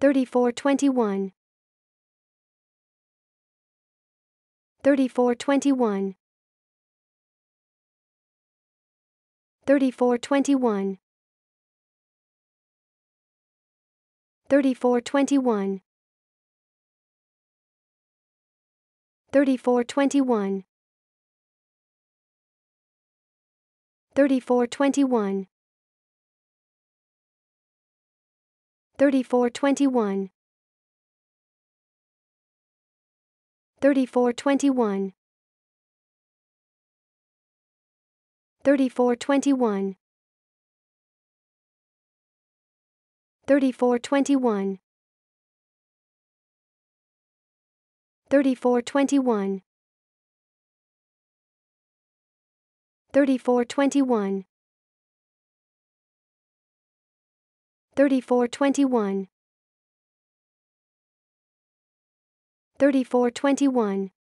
3421 3421 3421 3421 3421 3421 3421 3421 3421 3421 3421 3421 3421 3421